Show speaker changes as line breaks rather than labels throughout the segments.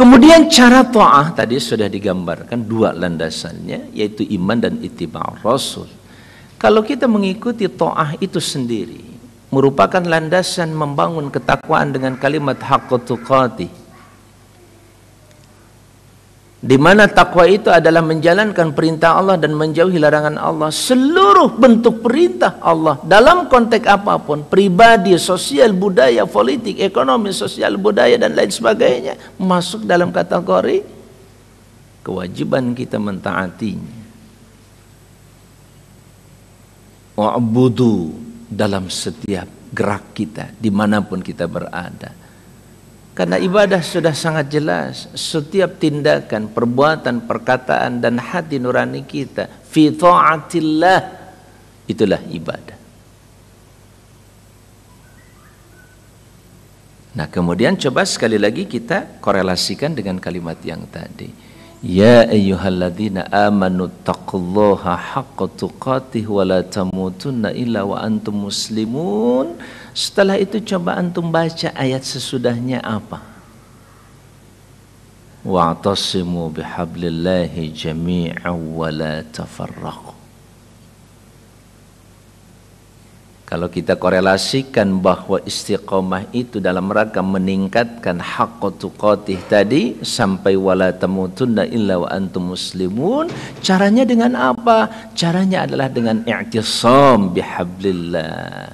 Kemudian cara ta'ah tadi sudah digambarkan dua landasannya yaitu iman dan itibar rasul. Kalau kita mengikuti ta'ah itu sendiri merupakan landasan membangun ketakwaan dengan kalimat hakotu tuqati di mana takwa itu adalah menjalankan perintah Allah dan menjauhi larangan Allah. Seluruh bentuk perintah Allah dalam konteks apapun, pribadi, sosial, budaya, politik, ekonomi, sosial, budaya dan lain sebagainya masuk dalam kategori kewajiban kita mentaatinya. Wa'budu dalam setiap gerak kita dimanapun kita berada karena ibadah sudah sangat jelas, setiap tindakan, perbuatan, perkataan dan hati nurani kita fi taatillah itulah ibadah. Nah, kemudian coba sekali lagi kita korelasikan dengan kalimat yang tadi. Ya ayyuhalladzina amanu taqullaha haqqa tuqatih wa illa wa antum muslimun. Setelah itu coba antum baca ayat sesudahnya apa? Wa'tasimu bihablillahi jami'an wa la tafarraqu. Kalau kita korelasikan bahwa istiqomah itu dalam rangka meningkatkan hak tuqatih tadi sampai wala tamutunna illa wa antum muslimun, caranya dengan apa? Caranya adalah dengan i'tisam bihablillah.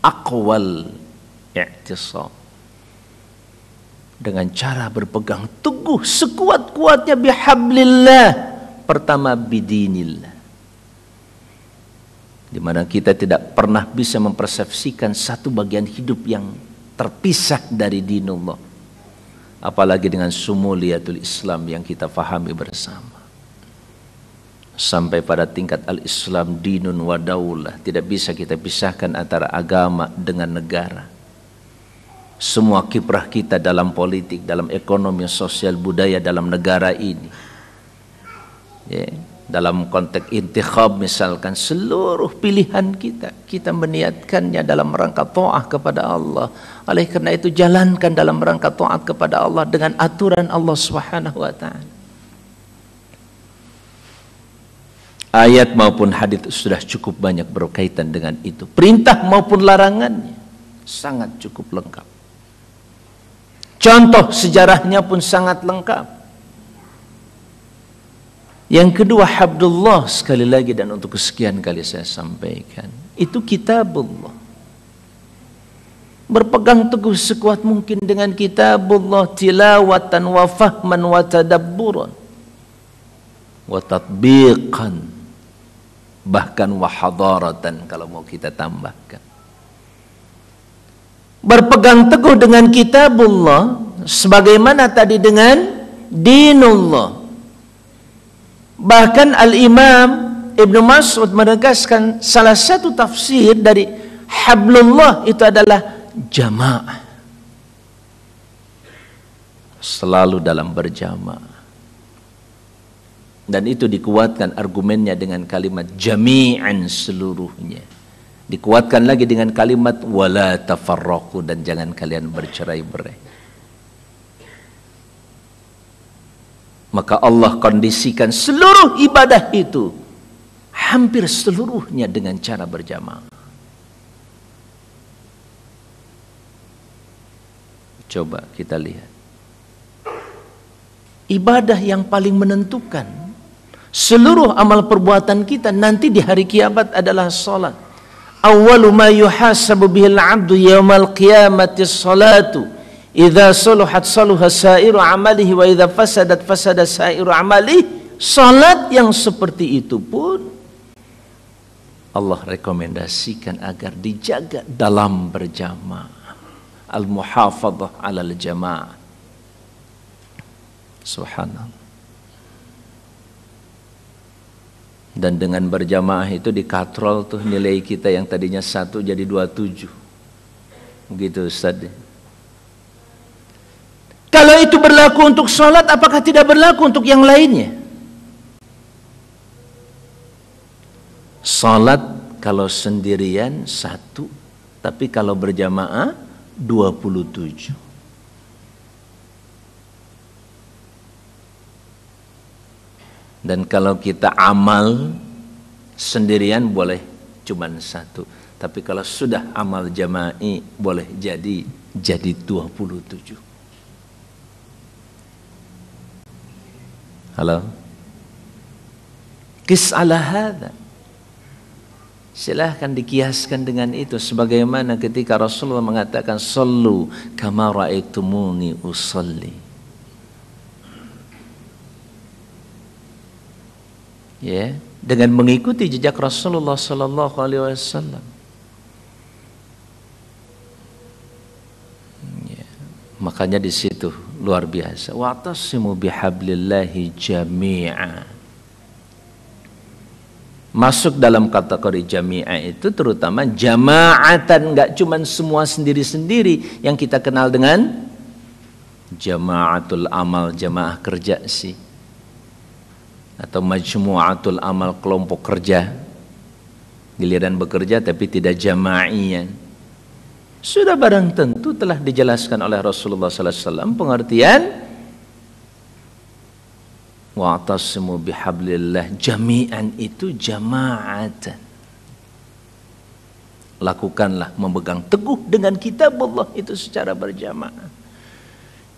Aqwal i'tisam. Dengan cara berpegang teguh sekuat-kuatnya bihablillah. Pertama bidinillah di mana kita tidak pernah bisa mempersepsikan satu bagian hidup yang terpisah dari dinullah apalagi dengan sumuliyatul Islam yang kita fahami bersama sampai pada tingkat al-Islam dinun wa daulah tidak bisa kita pisahkan antara agama dengan negara semua kiprah kita dalam politik, dalam ekonomi, sosial, budaya dalam negara ini. Yeah dalam konteks intikhab misalkan seluruh pilihan kita kita meniatkannya dalam rangka to'ah kepada Allah oleh karena itu jalankan dalam rangka to'at kepada Allah dengan aturan Allah subhanahu wa ta'ala ayat maupun hadis sudah cukup banyak berkaitan dengan itu perintah maupun larangannya sangat cukup lengkap contoh sejarahnya pun sangat lengkap Yang kedua Habdullah sekali lagi dan untuk kesekian kali saya sampaikan Itu kitabullah Berpegang teguh sekuat mungkin dengan kitabullah Tilawatan wa fahman wa tadabburan Wa tatbiqan Bahkan wa hadaratan kalau mau kita tambahkan Berpegang teguh dengan kitabullah Sebagaimana tadi dengan dinullah Bahkan Al-Imam Ibn Mas'ud menegaskan salah satu tafsir dari Hablullah itu adalah jamaah. Selalu dalam berjamaah. Dan itu dikuatkan argumennya dengan kalimat jami'an seluruhnya. Dikuatkan lagi dengan kalimat wala tafarraku dan jangan kalian bercerai-berai. Maka Allah kondisikan seluruh ibadah itu hampir seluruhnya dengan cara berjamaah. Coba kita lihat. Ibadah yang paling menentukan seluruh amal perbuatan kita nanti di hari kiamat adalah salat. Awwalu ma yuhasabu bihil 'abdu qiyamati salatu Idza suluhat saluha sa'iru amalihi wa idza fasadat fasada sa'iru amalihi. Salat yang seperti itu pun Allah rekomendasikan agar dijaga dalam berjamaah. Al-muhafadhah 'alal jamaah. Subhanallah. Dan dengan berjamaah itu dikatrol tuh nilai kita yang tadinya satu jadi dua tujuh. Begitu Ustaz itu berlaku untuk sholat, apakah tidak berlaku untuk yang lainnya? Sholat kalau sendirian satu, tapi kalau berjamaah 27. Dan kalau kita amal sendirian boleh cuman satu. Tapi kalau sudah amal jama'i boleh jadi jadi 27. Halo. Kis ala hadha. Silahkan dikiaskan dengan itu sebagaimana ketika Rasulullah mengatakan sallu kama raaitumuni usalli. Ya, dengan mengikuti jejak Rasulullah sallallahu alaihi wasallam. Makanya di situ luar biasa. Wa tasimu bihablillahi jami'a. Masuk dalam kategori jami'a itu terutama jama'atan nggak cuma semua sendiri-sendiri yang kita kenal dengan jama'atul amal jamaah kerja sih atau majmu'atul amal kelompok kerja giliran bekerja tapi tidak jamaian Sudah barang tentu telah dijelaskan oleh Rasulullah sallallahu alaihi wasallam pengertian wa'tasimu bihablillah jami'an itu jama'atan. Lakukanlah memegang teguh dengan kitab Allah itu secara berjamaah.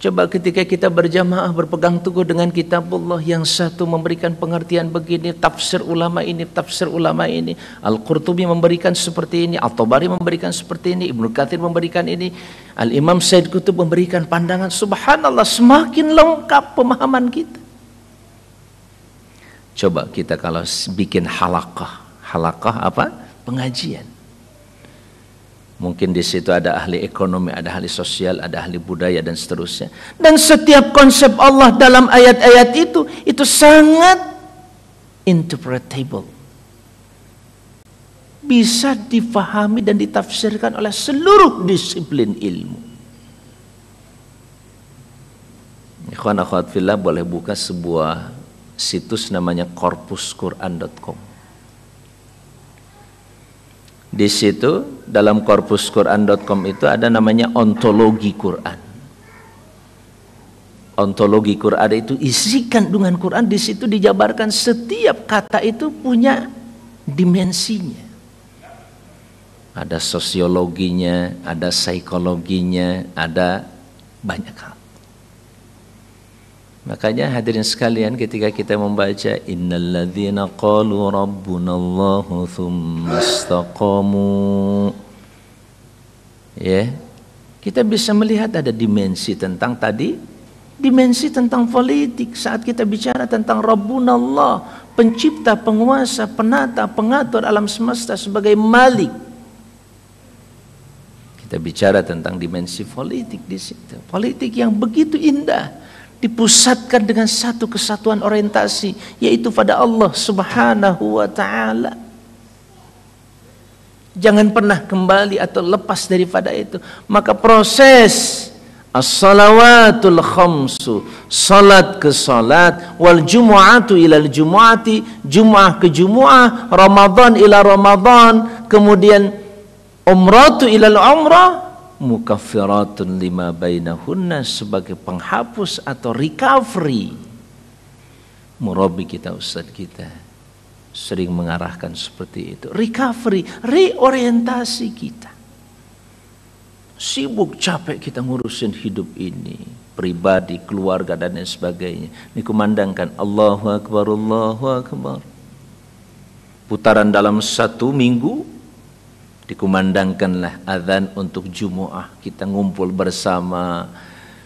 Coba ketika kita berjamaah berpegang teguh dengan kitab Allah yang satu memberikan pengertian begini, tafsir ulama ini, tafsir ulama ini, Al-Qurtubi memberikan seperti ini, Al-Tabari memberikan seperti ini, Ibnu Katsir memberikan ini, Al-Imam Said Qutub memberikan pandangan. Subhanallah, semakin lengkap pemahaman kita. Coba kita kalau bikin halakah, halakah apa? Pengajian Mungkin di situ ada ahli ekonomi, ada ahli sosial, ada ahli budaya dan seterusnya. Dan setiap konsep Allah dalam ayat-ayat itu itu sangat interpretable. Bisa difahami dan ditafsirkan oleh seluruh disiplin ilmu. Ikhwan akhwat fillah boleh buka sebuah situs namanya korpusquran.com di situ dalam korpusquran.com itu ada namanya ontologi Quran. Ontologi Quran itu isi kandungan Quran di situ dijabarkan setiap kata itu punya dimensinya. Ada sosiologinya, ada psikologinya, ada banyak hal. Makanya hadirin sekalian ketika kita membaca innalladzina qalu rabbunallahu tsumma ya kita bisa melihat ada dimensi tentang tadi dimensi tentang politik saat kita bicara tentang rabbunallah pencipta, penguasa, penata, pengatur alam semesta sebagai malik kita bicara tentang dimensi politik di situ. Politik yang begitu indah dipusatkan dengan satu kesatuan orientasi yaitu pada Allah Subhanahu wa taala. Jangan pernah kembali atau lepas daripada itu. Maka proses As-salawatul khamsu Salat ke salat Wal jumu'atu ilal jumu'ati Jum'ah ke jumu'ah Ramadan ila Ramadan Kemudian Umratu ilal umrah mukaffiratun lima bainahunna sebagai penghapus atau recovery murabi kita ustaz kita sering mengarahkan seperti itu recovery reorientasi kita sibuk capek kita ngurusin hidup ini pribadi keluarga dan lain sebagainya dikumandangkan Allahu akbar Allahu akbar putaran dalam satu minggu dikumandangkanlah azan untuk Jumuah kita ngumpul bersama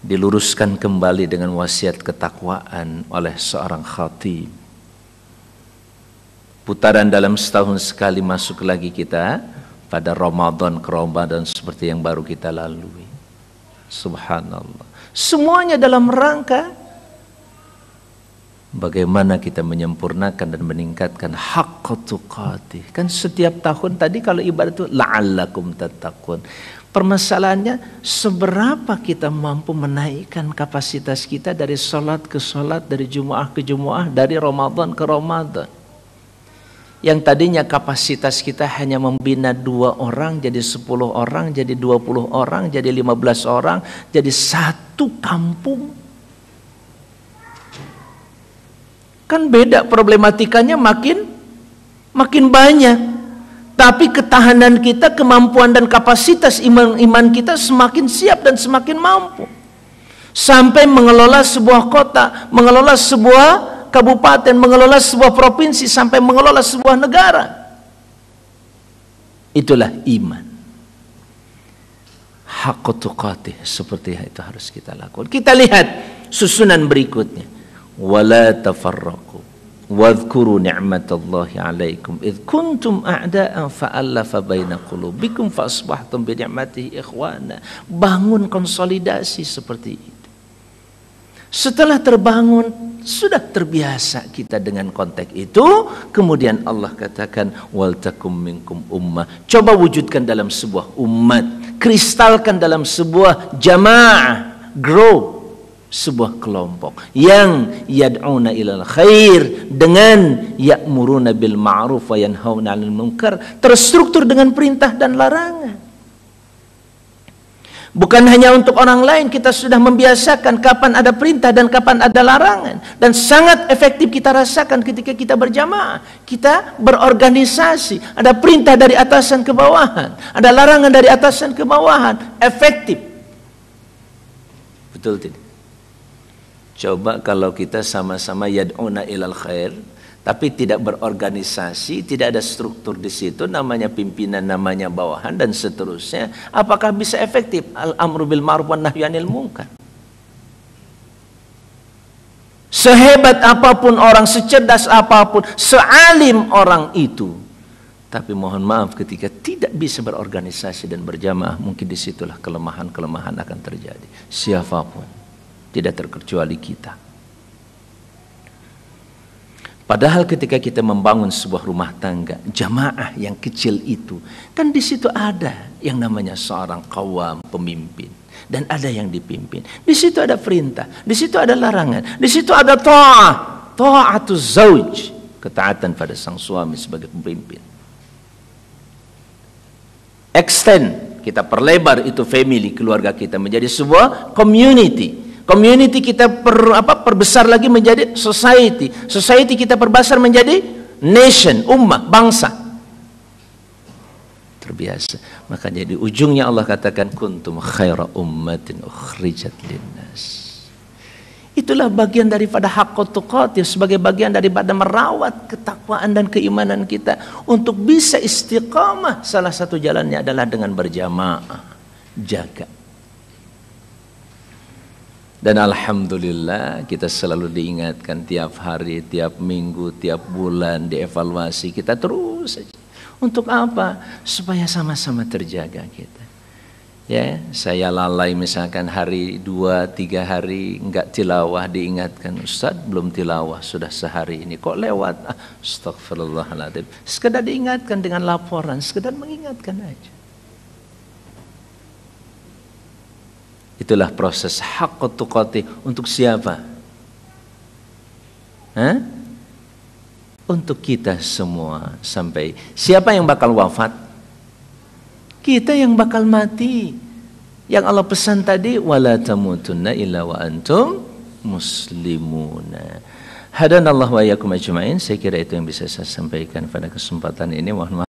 diluruskan kembali dengan wasiat ketakwaan oleh seorang khatib putaran dalam setahun sekali masuk lagi kita pada Ramadan ke Ramadan seperti yang baru kita lalui subhanallah semuanya dalam rangka bagaimana kita menyempurnakan dan meningkatkan hak tuqati Kan setiap tahun tadi kalau ibadah itu la'allakum tatakun Permasalahannya seberapa kita mampu menaikkan kapasitas kita dari sholat ke sholat, dari jumaah ke jumaah, dari Ramadan ke Ramadan. Yang tadinya kapasitas kita hanya membina dua orang, jadi sepuluh orang, jadi dua puluh orang, jadi lima belas orang, jadi satu kampung Kan beda problematikanya makin makin banyak. Tapi ketahanan kita, kemampuan dan kapasitas iman iman kita semakin siap dan semakin mampu. Sampai mengelola sebuah kota, mengelola sebuah kabupaten, mengelola sebuah provinsi sampai mengelola sebuah negara. Itulah iman. hakutukatih seperti itu harus kita lakukan. Kita lihat susunan berikutnya. ولا تفرقوا واذكروا نعمة الله عليكم إذ كنتم أعداء فألف بين قلوبكم فأصبحتم بنعمته إخوانا bangun konsolidasi seperti itu setelah terbangun sudah terbiasa kita dengan konteks itu kemudian Allah katakan wal takum minkum ummah coba wujudkan dalam sebuah umat kristalkan dalam sebuah jamaah group sebuah kelompok yang yad'una ilal khair dengan ya'muruna bil ma'ruf wa yanhauna 'anil munkar terstruktur dengan perintah dan larangan Bukan hanya untuk orang lain kita sudah membiasakan kapan ada perintah dan kapan ada larangan dan sangat efektif kita rasakan ketika kita berjamaah, kita berorganisasi, ada perintah dari atasan ke bawahan, ada larangan dari atasan ke bawahan, efektif. Betul tidak? Coba kalau kita sama-sama yad'una ilal khair, tapi tidak berorganisasi, tidak ada struktur di situ, namanya pimpinan, namanya bawahan dan seterusnya, apakah bisa efektif al-amru bil ma'ruf wan nahyu anil munkar? Sehebat apapun orang, secerdas apapun, sealim orang itu, tapi mohon maaf ketika tidak bisa berorganisasi dan berjamaah, mungkin disitulah kelemahan-kelemahan akan terjadi. Siapapun tidak terkecuali kita. Padahal ketika kita membangun sebuah rumah tangga, jamaah yang kecil itu, kan di situ ada yang namanya seorang kawam pemimpin dan ada yang dipimpin. Di situ ada perintah, di situ ada larangan, di situ ada ta'ah, atau zauj, ketaatan pada sang suami sebagai pemimpin. Extend, kita perlebar itu family keluarga kita menjadi sebuah community Community kita per, apa, perbesar lagi menjadi society. Society kita perbesar menjadi nation, ummah, bangsa. Terbiasa. Maka jadi ujungnya Allah katakan kuntum khaira ummatin ukhrijat linnas. Itulah bagian daripada hak tuqatih sebagai bagian daripada merawat ketakwaan dan keimanan kita untuk bisa istiqamah salah satu jalannya adalah dengan berjamaah. Jaga dan Alhamdulillah kita selalu diingatkan tiap hari, tiap minggu, tiap bulan dievaluasi kita terus saja. Untuk apa? Supaya sama-sama terjaga kita. Ya, saya lalai misalkan hari dua tiga hari nggak tilawah diingatkan Ustadz belum tilawah sudah sehari ini kok lewat ah, Astagfirullahaladzim sekedar diingatkan dengan laporan sekedar mengingatkan aja Itulah proses hak tuqati untuk siapa? Hah? Untuk kita semua sampai siapa yang bakal wafat? Kita yang bakal mati. Yang Allah pesan tadi wala tamutunna illa wa antum muslimuna. Hadanallahu wa iyyakum ajmain. Saya kira itu yang bisa saya sampaikan pada kesempatan ini. Mohon maaf